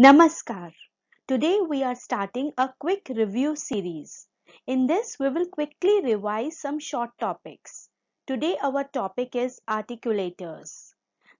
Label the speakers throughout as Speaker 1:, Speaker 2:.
Speaker 1: Namaskar. Today we are starting a quick review series. In this we will quickly revise some short topics. Today our topic is articulators.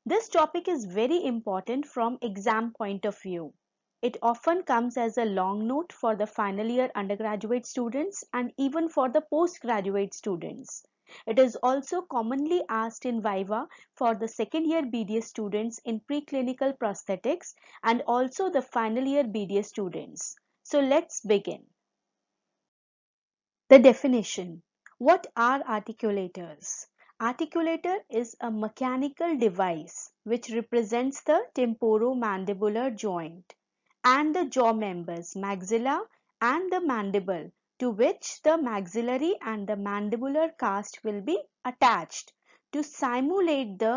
Speaker 1: This topic is very important from exam point of view. It often comes as a long note for the final year undergraduate students and even for the postgraduate students. It is also commonly asked in Viva for the second year BDS students in preclinical prosthetics and also the final year BDS students. So let's begin. The definition. What are articulators? Articulator is a mechanical device which represents the temporomandibular joint and the jaw members maxilla and the mandible to which the maxillary and the mandibular cast will be attached to simulate the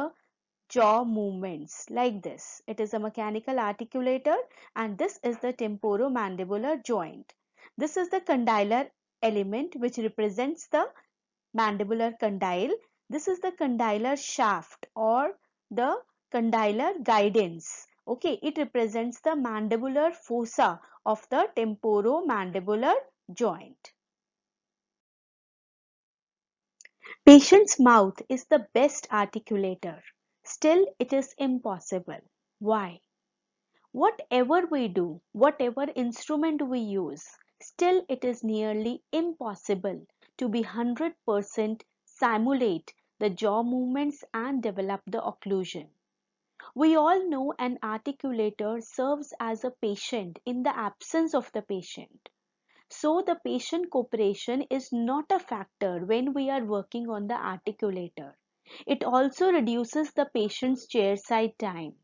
Speaker 1: jaw movements like this. It is a mechanical articulator and this is the temporomandibular joint. This is the condylar element which represents the mandibular condyle. This is the condylar shaft or the condylar guidance. Okay, it represents the mandibular fossa of the temporomandibular joint. Patient's mouth is the best articulator. Still, it is impossible. Why? Whatever we do, whatever instrument we use, still it is nearly impossible to be 100% simulate the jaw movements and develop the occlusion. We all know an articulator serves as a patient in the absence of the patient. So the patient cooperation is not a factor when we are working on the articulator. It also reduces the patient's chairside time.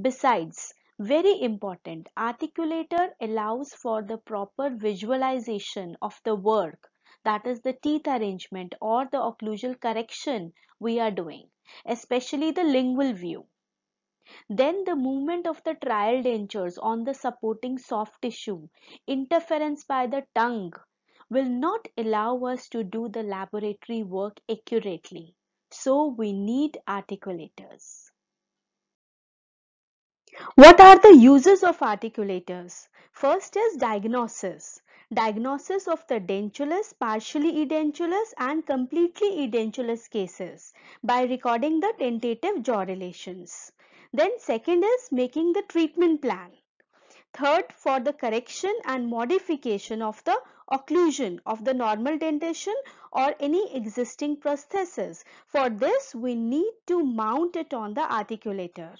Speaker 1: Besides, very important, articulator allows for the proper visualization of the work that is the teeth arrangement or the occlusal correction we are doing, especially the lingual view. Then the movement of the trial dentures on the supporting soft tissue, interference by the tongue, will not allow us to do the laboratory work accurately. So we need articulators. What are the uses of articulators? First is diagnosis. Diagnosis of the dentulous, partially edentulous and completely edentulous cases by recording the tentative jaw relations. Then second is making the treatment plan. Third, for the correction and modification of the occlusion of the normal dentition or any existing prosthesis. For this, we need to mount it on the articulator.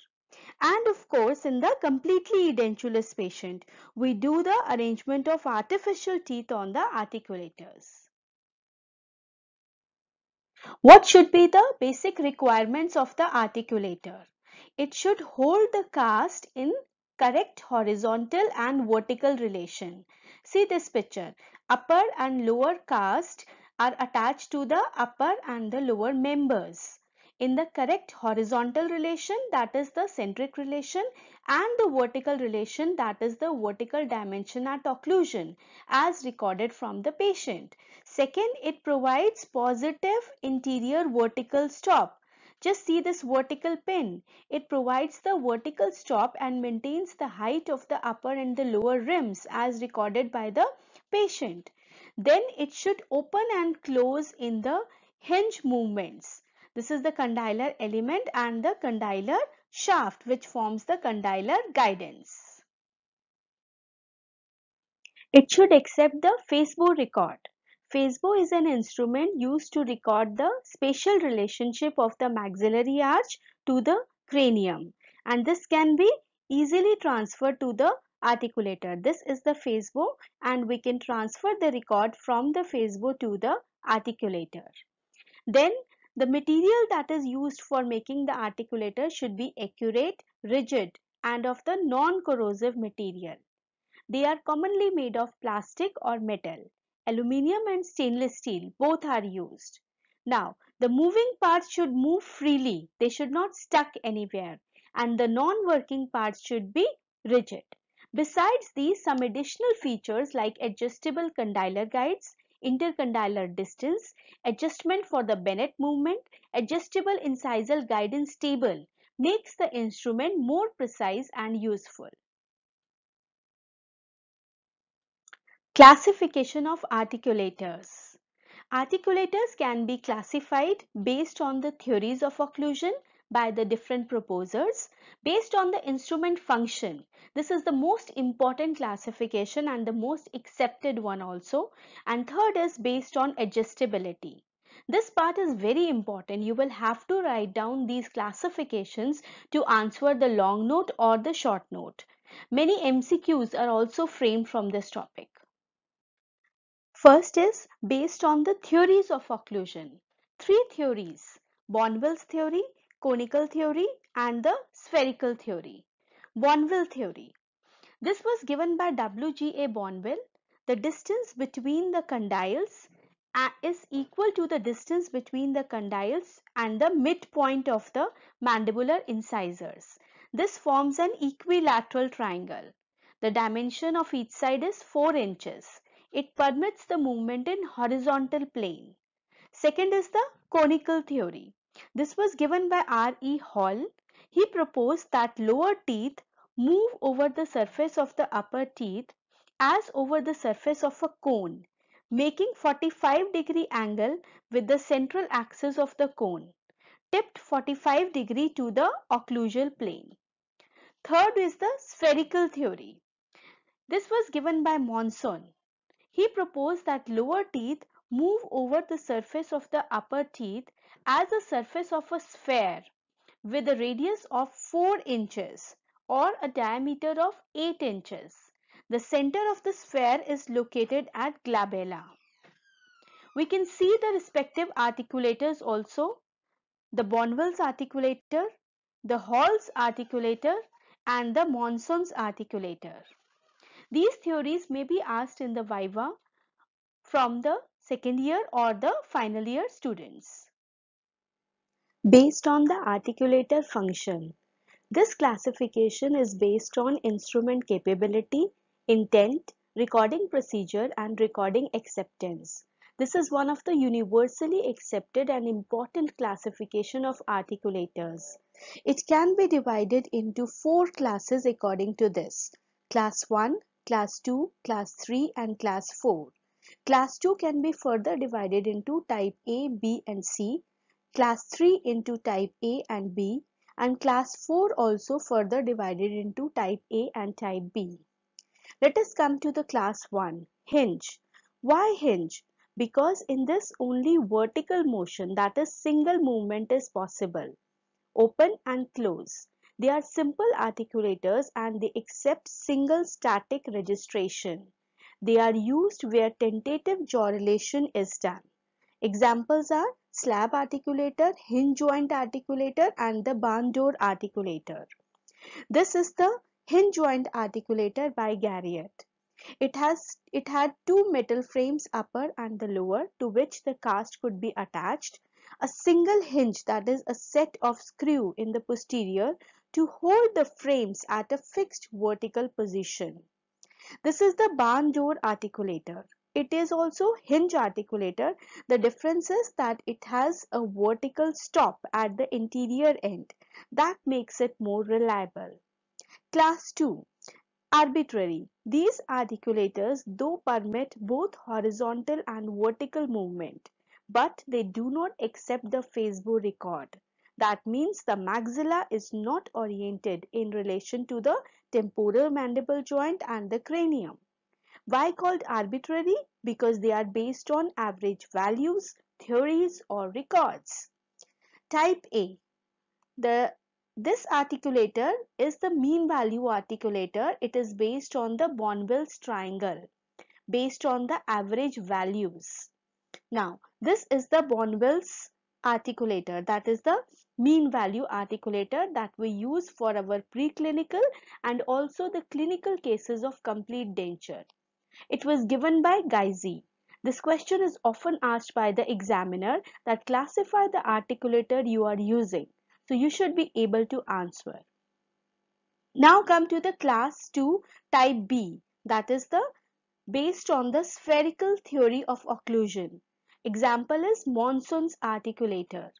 Speaker 1: And of course, in the completely edentulous patient, we do the arrangement of artificial teeth on the articulators. What should be the basic requirements of the articulator? It should hold the cast in correct horizontal and vertical relation. See this picture. Upper and lower cast are attached to the upper and the lower members in the correct horizontal relation that is the centric relation and the vertical relation that is the vertical dimension at occlusion as recorded from the patient. Second, it provides positive interior vertical stop just see this vertical pin. It provides the vertical stop and maintains the height of the upper and the lower rims as recorded by the patient. Then it should open and close in the hinge movements. This is the condylar element and the condylar shaft which forms the condylar guidance. It should accept the Facebook record. Facebo is an instrument used to record the spatial relationship of the maxillary arch to the cranium and this can be easily transferred to the articulator. This is the Facebo and we can transfer the record from the Facebo to the articulator. Then the material that is used for making the articulator should be accurate, rigid and of the non-corrosive material. They are commonly made of plastic or metal. Aluminium and stainless steel both are used. Now the moving parts should move freely. They should not stuck anywhere and the non-working parts should be rigid. Besides these, some additional features like adjustable condylar guides, intercondylar distance, adjustment for the Bennett movement, adjustable incisal guidance table makes the instrument more precise and useful. Classification of articulators. Articulators can be classified based on the theories of occlusion by the different proposers based on the instrument function. This is the most important classification and the most accepted one also. And third is based on adjustability. This part is very important. You will have to write down these classifications to answer the long note or the short note. Many MCQs are also framed from this topic. First is based on the theories of occlusion. Three theories, Bonwell's theory, conical theory and the spherical theory. Bonwell theory. This was given by W.G.A. Bonwell. The distance between the condyles uh, is equal to the distance between the condyles and the midpoint of the mandibular incisors. This forms an equilateral triangle. The dimension of each side is 4 inches. It permits the movement in horizontal plane. Second is the conical theory. This was given by R.E. Hall. He proposed that lower teeth move over the surface of the upper teeth as over the surface of a cone, making 45 degree angle with the central axis of the cone, tipped 45 degree to the occlusal plane. Third is the spherical theory. This was given by Monson. He proposed that lower teeth move over the surface of the upper teeth as the surface of a sphere with a radius of 4 inches or a diameter of 8 inches. The center of the sphere is located at glabella. We can see the respective articulators also. The Bonwell's articulator, the Hall's articulator and the Monson's articulator. These theories may be asked in the Viva from the second year or the final year students. Based on the articulator function, this classification is based on instrument capability, intent, recording procedure and recording acceptance. This is one of the universally accepted and important classification of articulators. It can be divided into four classes according to this. Class 1 class 2, class 3 and class 4. Class 2 can be further divided into type A, B and C, class 3 into type A and B and class 4 also further divided into type A and type B. Let us come to the class 1, hinge. Why hinge? Because in this only vertical motion that is single movement is possible. Open and close. They are simple articulators and they accept single static registration. They are used where tentative jaw relation is done. Examples are slab articulator, hinge joint articulator and the barn articulator. This is the hinge joint articulator by Garriott. It has it had two metal frames upper and the lower to which the cast could be attached. A single hinge that is a set of screw in the posterior to hold the frames at a fixed vertical position. This is the barn door articulator. It is also hinge articulator. The difference is that it has a vertical stop at the interior end. That makes it more reliable. Class 2 arbitrary. These articulators though permit both horizontal and vertical movement, but they do not accept the Facebook record. That means the maxilla is not oriented in relation to the temporal mandible joint and the cranium. Why called arbitrary? Because they are based on average values, theories or records. Type A. The this articulator is the mean value articulator. It is based on the Bonwell's triangle, based on the average values. Now, this is the Bonwell's articulator that is the mean value articulator that we use for our preclinical and also the clinical cases of complete denture. It was given by Geisy. This question is often asked by the examiner that classify the articulator you are using. So you should be able to answer. Now come to the class 2 type B that is the based on the spherical theory of occlusion. Example is monsoon's articulator.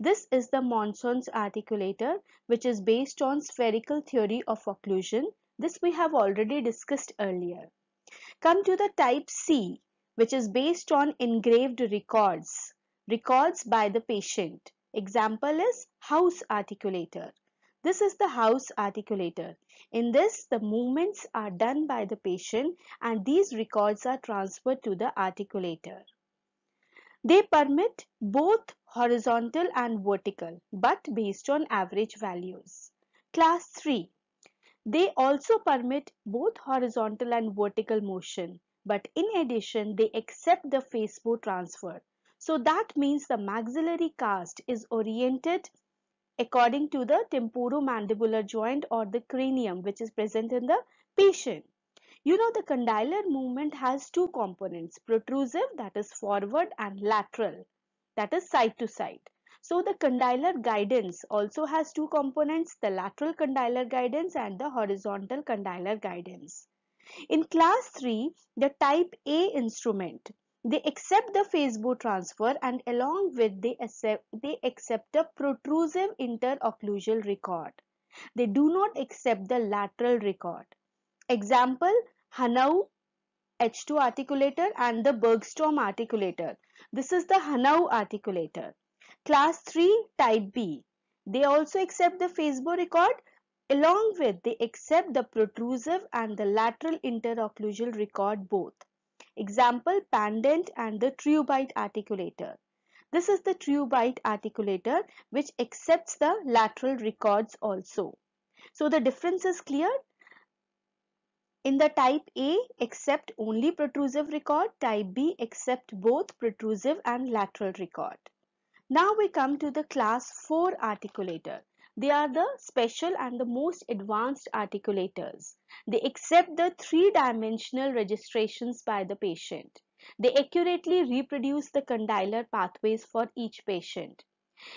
Speaker 1: This is the monsoon's articulator which is based on spherical theory of occlusion. This we have already discussed earlier. Come to the type C which is based on engraved records, records by the patient. Example is house articulator. This is the house articulator. In this, the movements are done by the patient and these records are transferred to the articulator. They permit both horizontal and vertical but based on average values. Class 3. They also permit both horizontal and vertical motion but in addition they accept the Facebook transfer. So that means the maxillary cast is oriented according to the temporomandibular joint or the cranium which is present in the patient. You know the condylar movement has two components, protrusive that is forward and lateral that is side to side. So the condylar guidance also has two components, the lateral condylar guidance and the horizontal condylar guidance. In class 3, the type A instrument, they accept the Facebook transfer and along with they accept, they accept a protrusive interocclusal record. They do not accept the lateral record. Example, Hanau H2 articulator and the Bergstrom articulator. This is the Hanau articulator. Class 3 type B. They also accept the Facebook record along with they accept the protrusive and the lateral interocclusal record both. Example pendant and the triubite articulator. This is the triubite articulator which accepts the lateral records also. So the difference is clear. In the type A, accept only protrusive record. Type B, accept both protrusive and lateral record. Now we come to the class 4 articulator. They are the special and the most advanced articulators. They accept the three-dimensional registrations by the patient. They accurately reproduce the condylar pathways for each patient.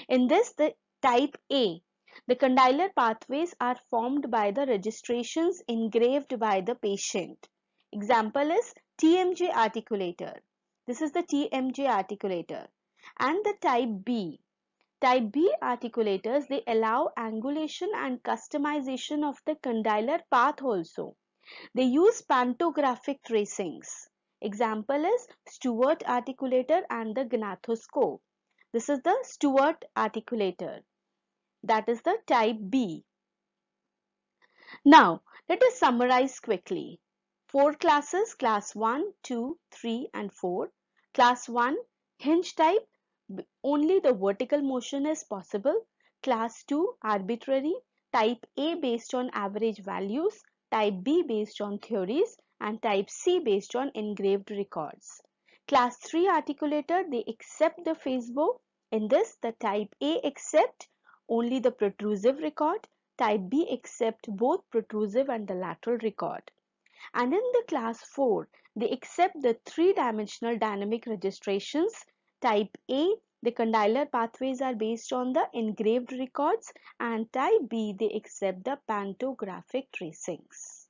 Speaker 1: In this, the type A, the condylar pathways are formed by the registrations engraved by the patient. Example is TMJ articulator. This is the TMJ articulator and the type B. Type B articulators, they allow angulation and customization of the condylar path also. They use pantographic tracings. Example is Stewart articulator and the gnathoscope. This is the Stewart articulator. That is the type B. Now, let us summarize quickly. Four classes, class 1, 2, 3 and 4. Class 1, hinge type, only the vertical motion is possible. Class 2, arbitrary, type A based on average values, type B based on theories and type C based on engraved records. Class 3 articulator, they accept the Facebook. In this, the type A accept only the protrusive record, type B accept both protrusive and the lateral record. And in the class 4, they accept the three-dimensional dynamic registrations. Type A, the condylar pathways are based on the engraved records and type B, they accept the pantographic tracings.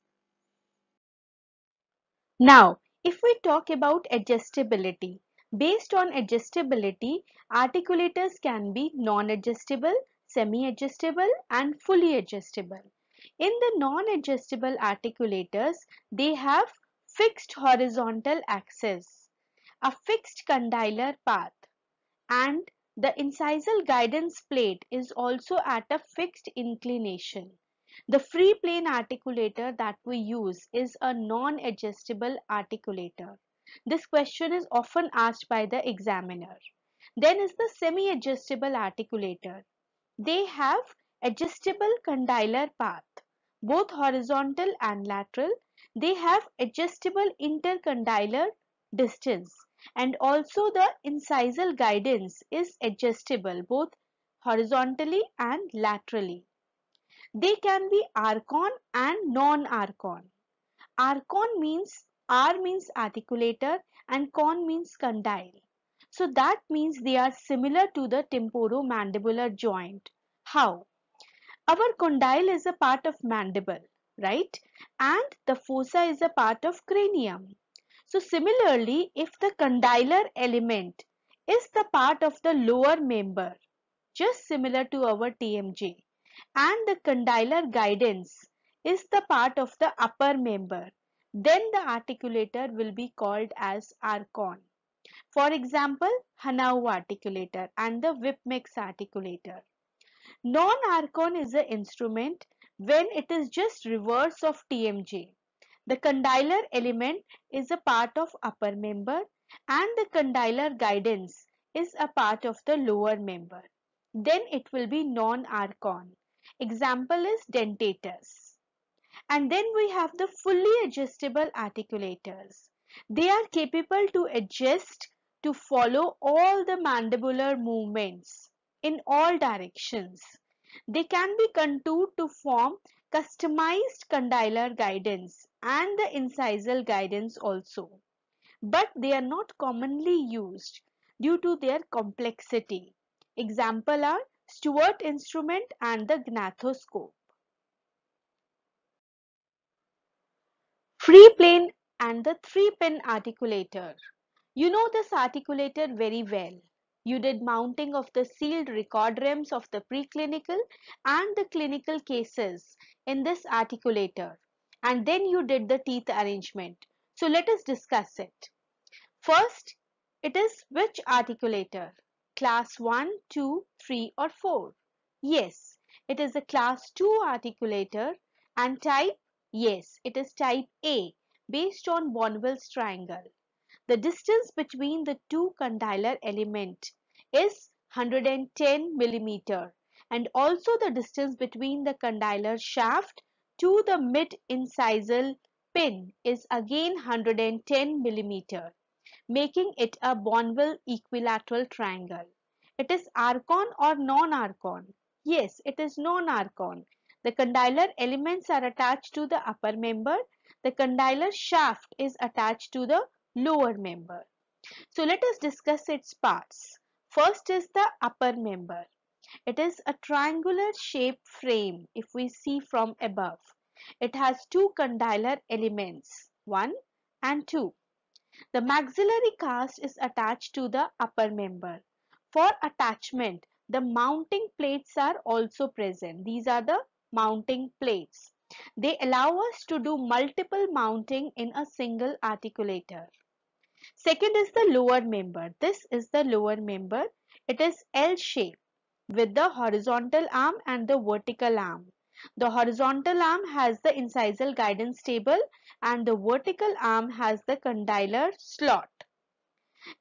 Speaker 1: Now, if we talk about adjustability, based on adjustability, articulators can be non-adjustable, semi-adjustable and fully adjustable. In the non-adjustable articulators, they have fixed horizontal axis, a fixed condylar path and the incisal guidance plate is also at a fixed inclination. The free plane articulator that we use is a non-adjustable articulator. This question is often asked by the examiner. Then is the semi-adjustable articulator. They have adjustable condylar path, both horizontal and lateral. They have adjustable intercondylar distance and also the incisal guidance is adjustable both horizontally and laterally. They can be archon and non-archon. Archon means R means articulator and con means condyle. So that means they are similar to the temporomandibular joint. How? Our condyle is a part of mandible, right? And the fossa is a part of cranium. So similarly, if the condylar element is the part of the lower member, just similar to our TMJ, and the condylar guidance is the part of the upper member, then the articulator will be called as archon. For example, Hanau articulator and the Whipmix articulator. Non-archon is an instrument when it is just reverse of TMJ. The condylar element is a part of upper member and the condylar guidance is a part of the lower member. Then it will be non-archon. Example is dentatus. And then we have the fully adjustable articulators. They are capable to adjust to follow all the mandibular movements in all directions. They can be contoured to form customized condylar guidance and the incisal guidance also. But they are not commonly used due to their complexity. Example are Stewart instrument and the gnathoscope. Free plane and the three pin articulator. You know this articulator very well. You did mounting of the sealed record rims of the preclinical and the clinical cases in this articulator and then you did the teeth arrangement. So let us discuss it. First, it is which articulator? Class 1, 2, 3 or 4? Yes, it is a class 2 articulator and type? Yes, it is type A based on Bonwell's triangle. The distance between the two condylar element is 110 millimeter and also the distance between the condylar shaft to the mid incisal pin is again 110 millimeter, making it a Bonwell equilateral triangle. It is archon or non-archon? Yes, it is non-archon. The condylar elements are attached to the upper member the condylar shaft is attached to the lower member. So let us discuss its parts. First is the upper member. It is a triangular shaped frame if we see from above. It has two condylar elements 1 and 2. The maxillary cast is attached to the upper member. For attachment, the mounting plates are also present. These are the mounting plates. They allow us to do multiple mounting in a single articulator. Second is the lower member. This is the lower member. It is L-shaped with the horizontal arm and the vertical arm. The horizontal arm has the incisal guidance table and the vertical arm has the condylar slot.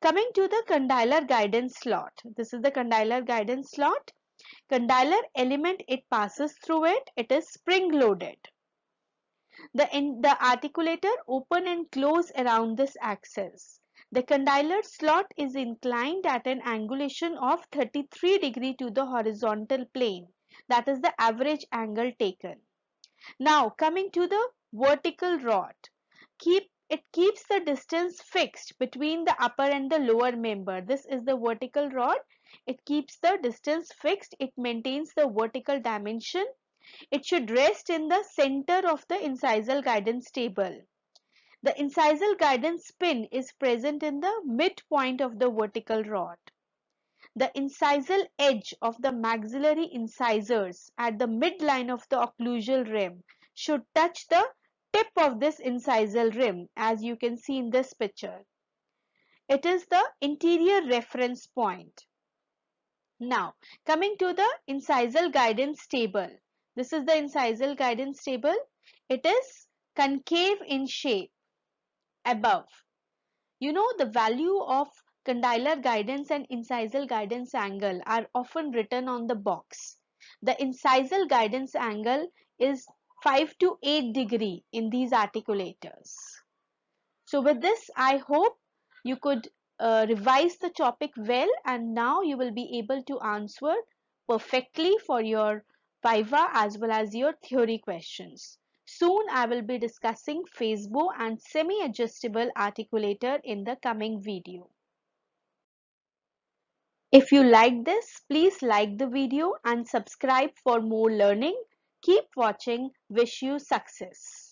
Speaker 1: Coming to the condylar guidance slot. This is the condylar guidance slot. Condylar element it passes through it, it is spring loaded. The, in, the articulator open and close around this axis. The condylar slot is inclined at an angulation of 33 degree to the horizontal plane. That is the average angle taken. Now coming to the vertical rod. Keep, it keeps the distance fixed between the upper and the lower member. This is the vertical rod it keeps the distance fixed. It maintains the vertical dimension. It should rest in the center of the incisal guidance table. The incisal guidance pin is present in the midpoint of the vertical rod. The incisal edge of the maxillary incisors at the midline of the occlusal rim should touch the tip of this incisal rim as you can see in this picture. It is the interior reference point. Now, coming to the incisal guidance table. This is the incisal guidance table. It is concave in shape above. You know the value of condylar guidance and incisal guidance angle are often written on the box. The incisal guidance angle is 5 to 8 degree in these articulators. So with this, I hope you could uh, revise the topic well and now you will be able to answer perfectly for your Viva as well as your theory questions. Soon I will be discussing phase bow and semi-adjustable articulator in the coming video. If you like this, please like the video and subscribe for more learning. Keep watching. Wish you success.